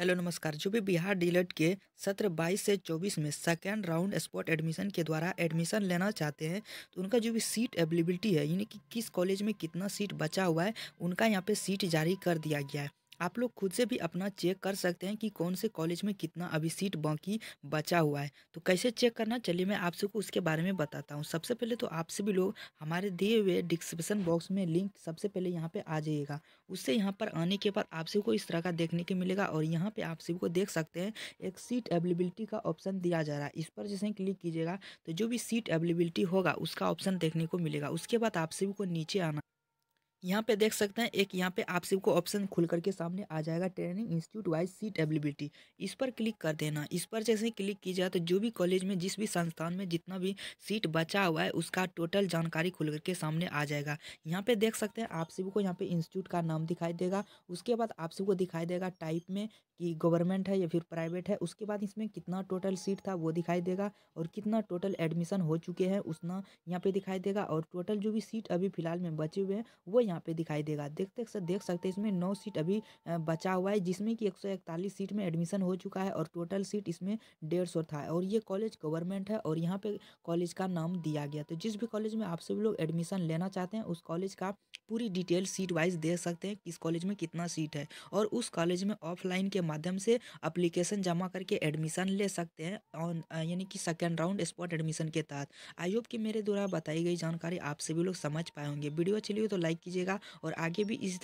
hello नमस्कार जो भी बिहार डीलट के सत्र 22 से 24 में सेकेंड राउंड स्पॉट एडमिशन के द्वारा एडमिशन लेना चाहते हैं तो उनका जो भी सीट अवेलेबिलिटी है यानी कि किस कॉलेज में कितना सीट बचा हुआ है उनका यहाँ पे सीट जारी कर दिया गया है आप लोग खुद से भी अपना चेक कर सकते हैं कि कौन से कॉलेज में कितना अभी सीट बाकी बचा हुआ है तो कैसे चेक करना चलिए मैं आप सबको उसके बारे में बताता हूँ सबसे पहले तो आप सभी लोग हमारे दिए हुए डिस्क्रिप्सन बॉक्स में लिंक सबसे पहले यहाँ पर आ जाइएगा उससे यहाँ पर आने के बाद आप सबको इस तरह का देखने को मिलेगा और यहाँ पर आप सबको देख सकते हैं एक सीट अवेलेबिलिटी का ऑप्शन दिया जा रहा है इस पर जैसे क्लिक कीजिएगा तो जो भी सीट अवेलेबिलिटी होगा उसका ऑप्शन देखने को मिलेगा उसके बाद आप सभी को नीचे आना यहाँ पे देख सकते हैं एक यहाँ पे आप सबको ऑप्शन खुल करके सामने आ जाएगा training institute wise seat availability इस पर क्लिक कर देना इस पर जैसे ही क्लिक की जाए तो जो भी कॉलेज में जिस भी संस्थान में जितना भी सीट बचा हुआ है उसका टोटल जानकारी खुल करके सामने आ जाएगा यहाँ पे देख सकते हैं आप सबको यहाँ पे इंस्टीट्यूट का नाम दिखाई देगा उसके बाद आप सबको दिखाई देगा टाइप में कि गवर्नमेंट है या फिर प्राइवेट है उसके बाद इसमें कितना टोटल सीट था वो दिखाई देगा और कितना टोटल एडमिशन हो चुके हैं उतना यहाँ पे दिखाई देगा और टोटल जो भी सीट अभी फिलहाल में बचे हुए हैं वो यहाँ पे दिखाई देगा देख सर देख सकते हैं इसमें नौ सीट अभी बचा हुआ है जिसमें कि एक सीट में एडमिशन हो चुका है और टोटल सीट इसमें डेढ़ सौ था और ये कॉलेज गवर्नमेंट है और यहाँ पे कॉलेज का नाम दिया गया तो जिस भी कॉलेज में आप सभी लोग एडमिशन लेना चाहते हैं उस कॉलेज का पूरी डिटेल सीट वाइज देख सकते हैं किस कॉलेज में कितना सीट है और उस कॉलेज में ऑफलाइन के माध्यम से अप्लीकेशन जमा करके एडमिशन ले सकते हैं ऑन यानी कि सेकेंड राउंड स्पॉट एडमिशन के तहत आई होप कि मेरे द्वारा बताई गई जानकारी आप सभी लोग समझ पाए होंगे वीडियो अच्छी लगी तो लाइक कीजिए कीजिएगा और आगे भी इस